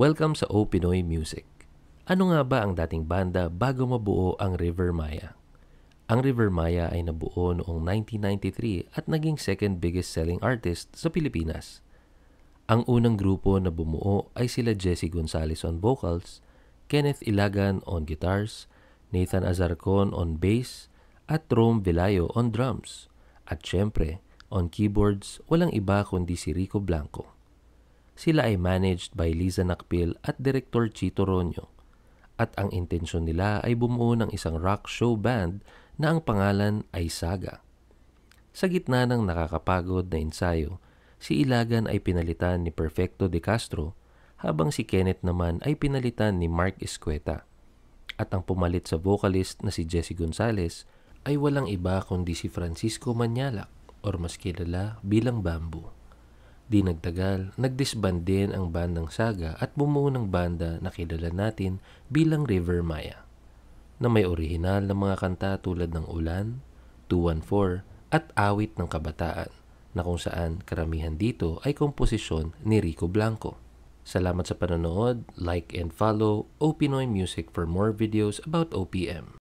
Welcome sa O Music. Ano nga ba ang dating banda bago mabuo ang River Maya? Ang River Maya ay nabuo noong 1993 at naging second biggest selling artist sa Pilipinas. Ang unang grupo na bumuo ay sila Jesse Gonzalez on vocals, Kenneth Ilagan on guitars, Nathan Azarcon on bass, at Rome Velayo on drums. At syempre, on keyboards, walang iba kundi si Rico Blanco. Sila ay managed by Liza Nakpil at Director Chito Ronyo. At ang intensyon nila ay bumuo ng isang rock show band na ang pangalan ay Saga. Sa gitna ng nakakapagod na ensayo, si Ilagan ay pinalitan ni Perfecto De Castro habang si Kenneth naman ay pinalitan ni Mark Escueta. At ang pumalit sa vocalist na si Jesse Gonzalez ay walang iba kundi si Francisco Manyalak or mas kilala bilang Bamboo. Di nagtagal, nagdisband din ang bandang Saga at bumuo ng banda na kilala natin bilang River Maya, na may orihinal na mga kanta tulad ng Ulan, 214 at Awit ng Kabataan, na kung saan karamihan dito ay komposisyon ni Rico Blanco. Salamat sa panonood, like and follow OPinoy Music for more videos about OPM.